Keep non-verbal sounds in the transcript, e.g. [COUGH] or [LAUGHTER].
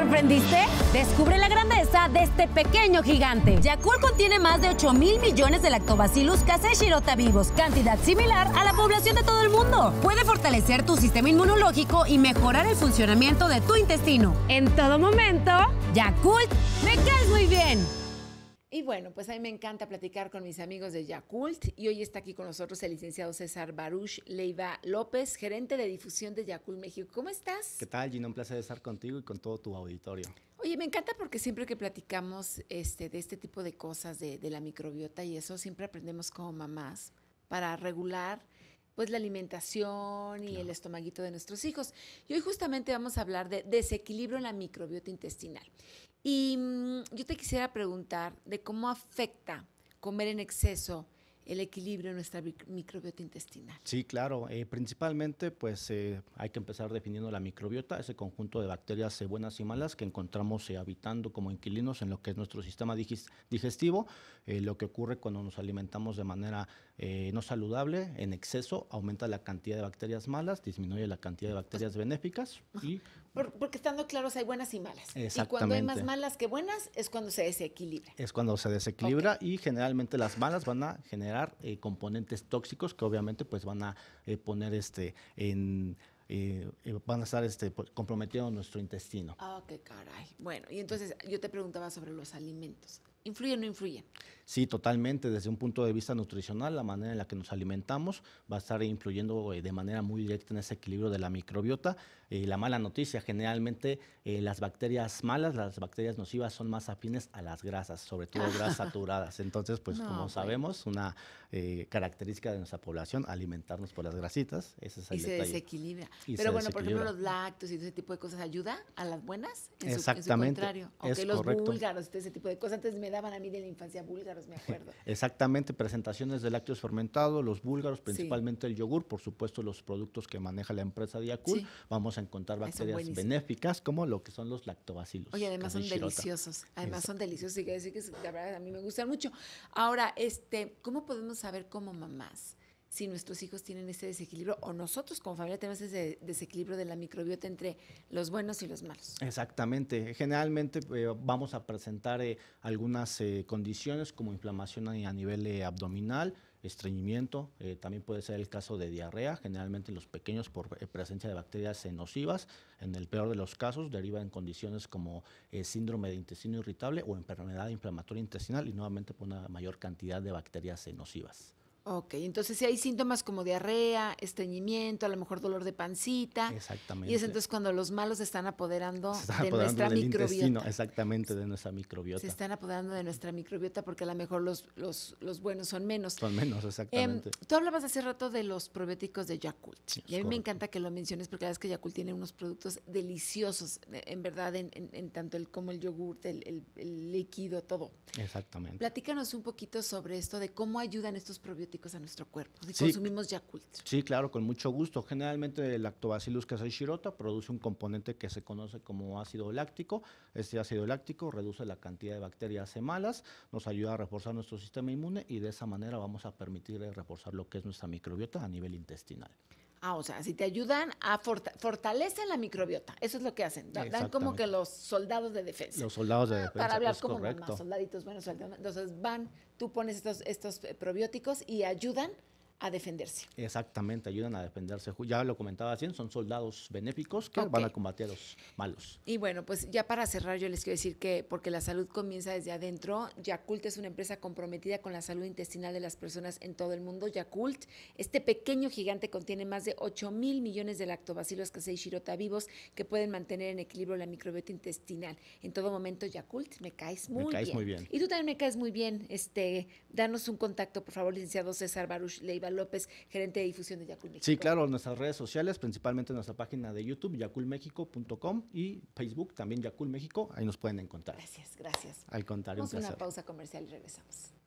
sorprendiste? Descubre la grandeza de este pequeño gigante. Yakult contiene más de 8 mil millones de lactobacillus casei vivos, cantidad similar a la población de todo el mundo. Puede fortalecer tu sistema inmunológico y mejorar el funcionamiento de tu intestino. En todo momento, Yakult, me caes muy bien. Y bueno, pues a mí me encanta platicar con mis amigos de Yakult y hoy está aquí con nosotros el licenciado César Baruch Leiva López, gerente de difusión de Yakult México. ¿Cómo estás? ¿Qué tal, Gina? Un placer estar contigo y con todo tu auditorio. Oye, me encanta porque siempre que platicamos este, de este tipo de cosas, de, la microbiota y eso, siempre aprendemos como mamás para regular pues la alimentación y el estomaguito de nuestros hijos. Y hoy justamente vamos a hablar de desequilibrio en la microbiota intestinal. Y mm, yo te quisiera preguntar de cómo afecta comer en exceso el equilibrio de nuestra microbiota intestinal. Sí, claro. Eh, principalmente, pues eh, hay que empezar definiendo la microbiota, ese conjunto de bacterias eh, buenas y malas que encontramos habitando como inquilinos en lo que es nuestro sistema digestivo, lo que ocurre cuando nos alimentamos de manera eh, no saludable en exceso aumenta la cantidad de bacterias malas, disminuye la cantidad de bacterias benéficas. Y, porque estando claros, hay buenas y malas. Exactamente. Y cuando hay más malas que buenas es cuando se desequilibra. Es cuando se desequilibra y generalmente las malas van a generar eh, componentes tóxicos que obviamente pues van a eh, poner este en van a estar este, pues, comprometiendo nuestro intestino. Ah, qué caray. Bueno, y entonces yo te preguntaba sobre los alimentos. ¿Influyen o no influyen? Sí, totalmente. Desde un punto de vista nutricional, la manera en la que nos alimentamos va a estar influyendo eh, de manera muy directa en ese equilibrio de la microbiota. y eh, la mala noticia, generalmente eh, las bacterias malas, las bacterias nocivas son más afines a las grasas, sobre todo ah. grasas [LAUGHS] saturadas. Entonces, pues como sabemos, una característica de nuestra población, alimentarnos por las grasitas, ese es el y Se desequilibra. Pero bueno, por ejemplo, los lácteos y ese tipo de cosas, ¿ayuda a las buenas? Exactamente. es en Aunque los búlgaros, este, ese tipo de cosas, antes me daban a mí de la infancia búlgaros me acuerdo. [LAUGHS] Exactamente, presentaciones de lácteos fermentados, los búlgaros, principalmente el yogur, por supuesto los productos que maneja la empresa Diacul, vamos a encontrar bacterias benéficas como lo que son los lactobacilos. Oye, además son deliciosos, además son deliciosos y que decir que a mí me gustan mucho. Ahora, este, ¿cómo podemos saber como mamás? si nuestros hijos tienen ese desequilibrio o nosotros como familia tenemos ese desequilibrio de la microbiota entre los buenos y los malos. Exactamente. Generalmente eh, vamos a presentar eh, algunas eh, condiciones como inflamación a nivel abdominal, estreñimiento, también puede ser el caso de diarrea, generalmente los pequeños por presencia de bacterias enosivas nocivas, en el peor de los casos deriva en condiciones como síndrome de intestino irritable o enfermedad inflamatoria intestinal y nuevamente por una mayor cantidad de bacterias nocivas. Ok, entonces si hay síntomas como diarrea, estreñimiento, a lo mejor dolor de pancita. Exactamente. Y es entonces cuando los malos están apoderando [LAUGHS] de nuestra microbiota. Exactamente, de nuestra microbiota. Se están apoderando de nuestra microbiota porque a lo mejor los, los, los buenos son menos. Son menos, em, exactamente. tú hablabas hace rato de los probióticos de Yakult. y a mí me encanta que lo menciones porque la verdad es que Yakult tiene unos productos deliciosos, en verdad, en, tanto el como el yogurt, el, el líquido, todo. Exactamente. Platícanos un poquito sobre esto, de cómo ayudan estos probióticos a nuestro cuerpo. Si sí, consumimos Yakult. Sí, claro, con mucho gusto. Generalmente el Lactobacillus casei shirota produce un componente que se conoce como ácido láctico. Este ácido láctico reduce la cantidad de bacterias malas, nos ayuda a reforzar nuestro sistema inmune y de esa manera vamos a permitir eh, reforzar lo que es nuestra microbiota a nivel intestinal. Ah, o sea, si te ayudan a fortalecer la microbiota. Eso es lo que hacen. Dan como que los soldados de defensa. Los soldados de ah, defensa. Para hablar como correcto. soldaditos, bueno, soldados. Entonces van, tú pones estos, estos probióticos y ayudan a defenderse. Exactamente, ayudan a defenderse. Ya lo comentaba recién, son soldados benéficos que van a combatir a los malos. Y bueno, pues ya para cerrar, yo les quiero decir que porque la salud comienza desde adentro, Yakult es una empresa comprometida con la salud intestinal de las personas en todo el mundo. Yakult, este pequeño gigante contiene más de 8 mil millones de lactobacilos que se shirota vivos que pueden mantener en equilibrio la microbiota intestinal. En todo momento, Yakult, me caes muy bien. Me caes muy bien. Y tú también me caes muy bien. Este, danos un contacto, por favor, licenciado César Baruch Leiva López, gerente de difusión de Yacul México. Sí, claro, nuestras redes sociales, principalmente nuestra página de YouTube, yaculmexico.com y Facebook también Yacul México, ahí nos pueden encontrar. Gracias, gracias. Al contrario, Vamos a una pausa comercial y regresamos.